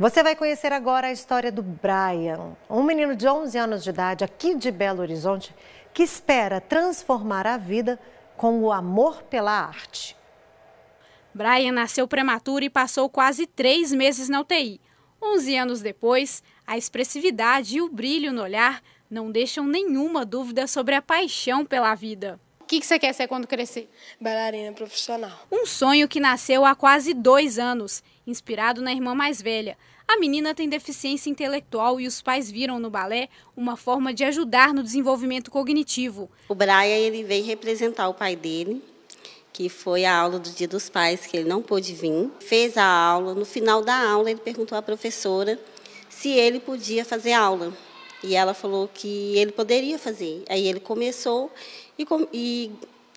Você vai conhecer agora a história do Brian, um menino de 11 anos de idade aqui de Belo Horizonte que espera transformar a vida com o amor pela arte. Brian nasceu prematuro e passou quase três meses na UTI. 11 anos depois, a expressividade e o brilho no olhar não deixam nenhuma dúvida sobre a paixão pela vida que, que você quer ser quando crescer? Bailarina profissional. Um sonho que nasceu há quase dois anos, inspirado na irmã mais velha. A menina tem deficiência intelectual e os pais viram no balé uma forma de ajudar no desenvolvimento cognitivo. O Braia ele veio representar o pai dele, que foi a aula do Dia dos Pais, que ele não pôde vir. Fez a aula, no final da aula ele perguntou à professora se ele podia fazer aula. E ela falou que ele poderia fazer. Aí ele começou e, e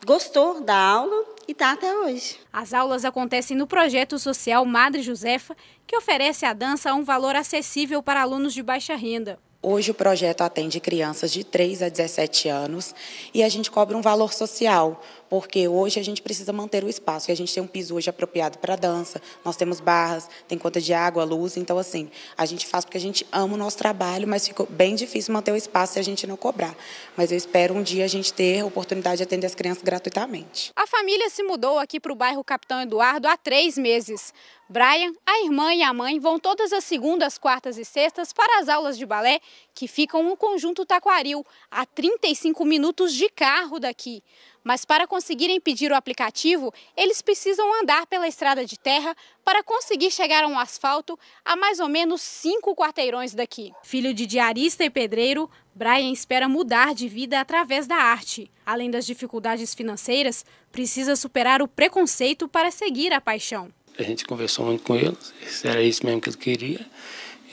gostou da aula e está até hoje. As aulas acontecem no projeto social Madre Josefa, que oferece a dança a um valor acessível para alunos de baixa renda. Hoje o projeto atende crianças de 3 a 17 anos e a gente cobra um valor social, porque hoje a gente precisa manter o espaço, a gente tem um piso hoje apropriado para dança, nós temos barras, tem conta de água, luz, então assim, a gente faz porque a gente ama o nosso trabalho, mas ficou bem difícil manter o espaço se a gente não cobrar. Mas eu espero um dia a gente ter a oportunidade de atender as crianças gratuitamente. A família se mudou aqui para o bairro Capitão Eduardo há três meses. Brian, a irmã e a mãe vão todas as segundas, quartas e sextas para as aulas de balé que ficam no conjunto Taquaril, a 35 minutos de carro daqui. Mas para conseguirem pedir o aplicativo, eles precisam andar pela estrada de terra para conseguir chegar a um asfalto a mais ou menos cinco quarteirões daqui. Filho de diarista e pedreiro, Brian espera mudar de vida através da arte. Além das dificuldades financeiras, precisa superar o preconceito para seguir a paixão. A gente conversou muito com ele, era isso mesmo que ele queria.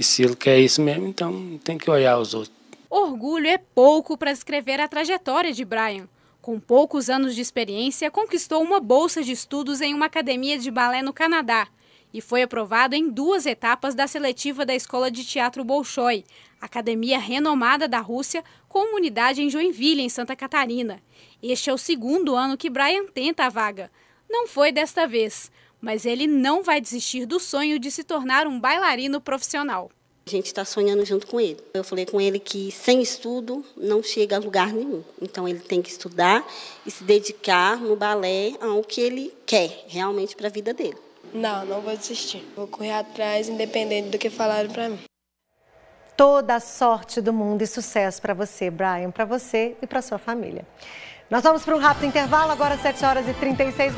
E se ele quer isso mesmo, então tem que olhar os outros. Orgulho é pouco para descrever a trajetória de Brian. Com poucos anos de experiência, conquistou uma bolsa de estudos em uma academia de balé no Canadá e foi aprovado em duas etapas da seletiva da Escola de Teatro Bolshoi, academia renomada da Rússia, com unidade em Joinville, em Santa Catarina. Este é o segundo ano que Brian tenta a vaga. Não foi desta vez mas ele não vai desistir do sonho de se tornar um bailarino profissional. A gente está sonhando junto com ele. Eu falei com ele que sem estudo não chega a lugar nenhum. Então ele tem que estudar e se dedicar no balé ao que ele quer realmente para a vida dele. Não, não vou desistir. Vou correr atrás, independente do que falaram para mim. Toda a sorte do mundo e sucesso para você, Brian, para você e para sua família. Nós vamos para um rápido intervalo, agora 7 horas e 36 minutos.